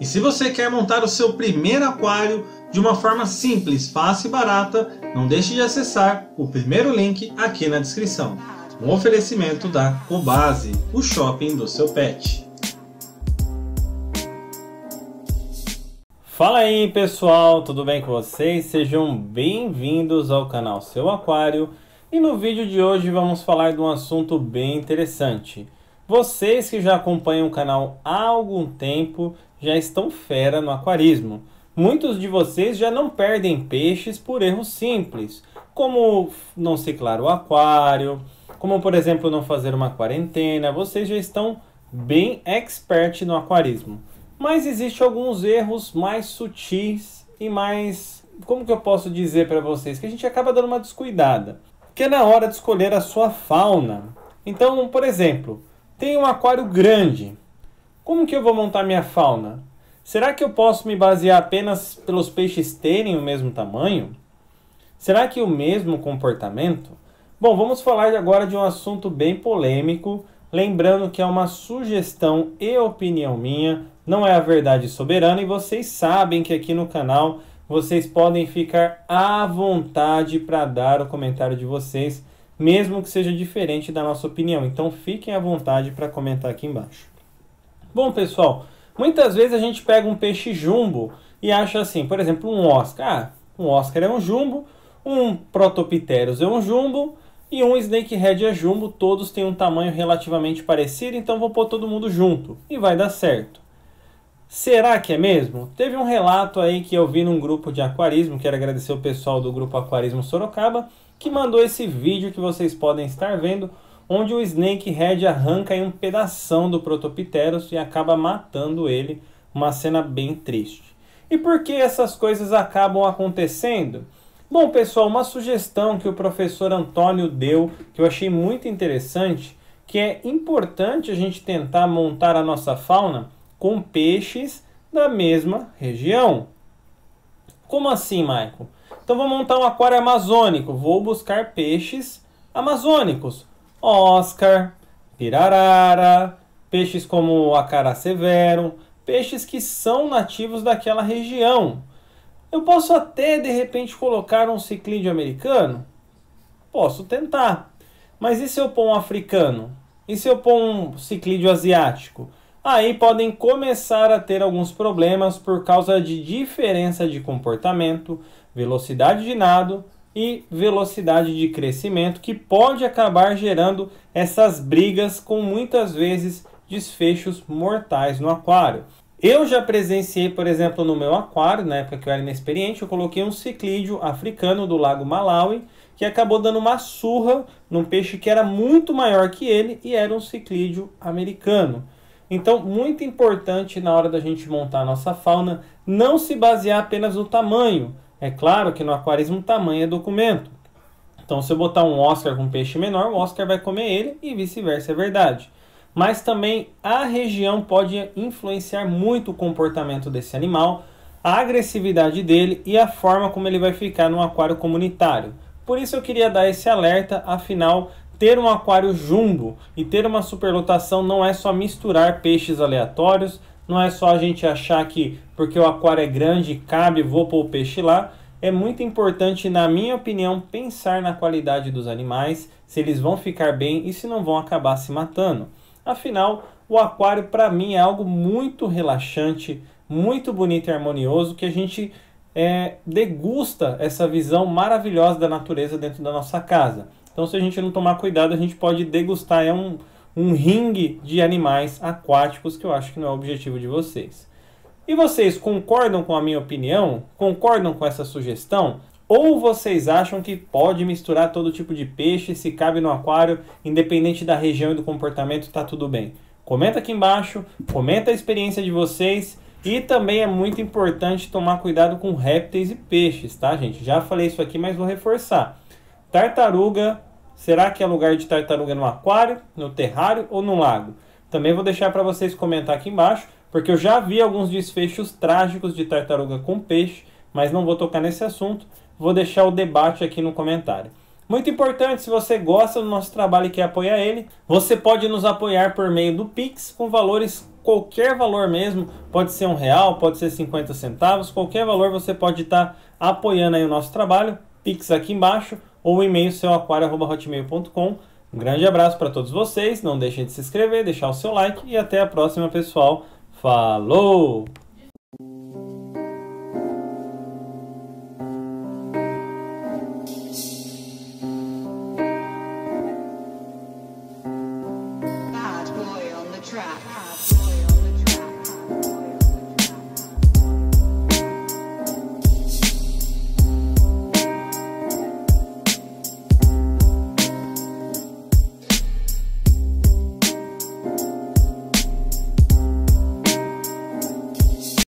E se você quer montar o seu primeiro aquário de uma forma simples, fácil e barata, não deixe de acessar o primeiro link aqui na descrição. Um oferecimento da Cobase, o shopping do seu pet. Fala aí pessoal, tudo bem com vocês? Sejam bem-vindos ao canal Seu Aquário e no vídeo de hoje vamos falar de um assunto bem interessante – vocês que já acompanham o canal há algum tempo já estão fera no aquarismo. Muitos de vocês já não perdem peixes por erros simples, como não ciclar o aquário, como por exemplo não fazer uma quarentena. Vocês já estão bem expert no aquarismo. Mas existem alguns erros mais sutis e mais, como que eu posso dizer para vocês, que a gente acaba dando uma descuidada, que é na hora de escolher a sua fauna. Então, por exemplo, tenho um aquário grande. Como que eu vou montar minha fauna? Será que eu posso me basear apenas pelos peixes terem o mesmo tamanho? Será que o mesmo comportamento? Bom, vamos falar agora de um assunto bem polêmico, lembrando que é uma sugestão e opinião minha, não é a verdade soberana e vocês sabem que aqui no canal vocês podem ficar à vontade para dar o comentário de vocês mesmo que seja diferente da nossa opinião. Então fiquem à vontade para comentar aqui embaixo. Bom, pessoal, muitas vezes a gente pega um peixe jumbo e acha assim, por exemplo, um Oscar. Ah, um Oscar é um jumbo, um Protopteros é um jumbo e um Snakehead é jumbo. Todos têm um tamanho relativamente parecido, então vou pôr todo mundo junto e vai dar certo. Será que é mesmo? Teve um relato aí que eu vi num grupo de aquarismo, quero agradecer o pessoal do grupo Aquarismo Sorocaba, que mandou esse vídeo que vocês podem estar vendo, onde o Snakehead arranca em um pedaço do Protopteros e acaba matando ele, uma cena bem triste. E por que essas coisas acabam acontecendo? Bom, pessoal, uma sugestão que o professor Antônio deu, que eu achei muito interessante, que é importante a gente tentar montar a nossa fauna com peixes da mesma região. Como assim, Michael? Então vou montar um aquário amazônico. Vou buscar peixes amazônicos. Oscar, pirarara, peixes como o acará severo, peixes que são nativos daquela região. Eu posso até de repente colocar um ciclídeo americano? Posso tentar. Mas e se eu pôr um africano? E se eu pôr um ciclídeo asiático? Aí podem começar a ter alguns problemas por causa de diferença de comportamento, velocidade de nado e velocidade de crescimento, que pode acabar gerando essas brigas com muitas vezes desfechos mortais no aquário. Eu já presenciei, por exemplo, no meu aquário, na época que eu era inexperiente, eu coloquei um ciclídeo africano do lago Malawi, que acabou dando uma surra num peixe que era muito maior que ele e era um ciclídeo americano. Então, muito importante na hora da gente montar a nossa fauna, não se basear apenas no tamanho, é claro que no aquarismo tamanho é documento. Então se eu botar um Oscar com um peixe menor, o Oscar vai comer ele e vice-versa, é verdade. Mas também a região pode influenciar muito o comportamento desse animal, a agressividade dele e a forma como ele vai ficar no aquário comunitário. Por isso eu queria dar esse alerta, afinal, ter um aquário jumbo e ter uma superlotação não é só misturar peixes aleatórios, não é só a gente achar que porque o aquário é grande, cabe, vou pôr o peixe lá. É muito importante, na minha opinião, pensar na qualidade dos animais, se eles vão ficar bem e se não vão acabar se matando. Afinal, o aquário para mim é algo muito relaxante, muito bonito e harmonioso que a gente é, degusta essa visão maravilhosa da natureza dentro da nossa casa. Então, se a gente não tomar cuidado, a gente pode degustar. É um, um ringue de animais aquáticos, que eu acho que não é o objetivo de vocês. E vocês concordam com a minha opinião? Concordam com essa sugestão? Ou vocês acham que pode misturar todo tipo de peixe, se cabe no aquário, independente da região e do comportamento, tá tudo bem? Comenta aqui embaixo, comenta a experiência de vocês e também é muito importante tomar cuidado com répteis e peixes, tá, gente? Já falei isso aqui, mas vou reforçar. Tartaruga, Será que é lugar de tartaruga no aquário, no terrário ou no lago? Também vou deixar para vocês comentar aqui embaixo, porque eu já vi alguns desfechos trágicos de tartaruga com peixe, mas não vou tocar nesse assunto. Vou deixar o debate aqui no comentário. Muito importante, se você gosta do nosso trabalho e quer apoiar ele, você pode nos apoiar por meio do Pix com valores, qualquer valor mesmo, pode ser um real, pode ser 50 centavos, qualquer valor você pode estar tá apoiando aí o nosso trabalho, Pix aqui embaixo, ou o e-mail seuaquário.hotmail.com. Um grande abraço para todos vocês, não deixem de se inscrever, deixar o seu like e até a próxima, pessoal. Falou!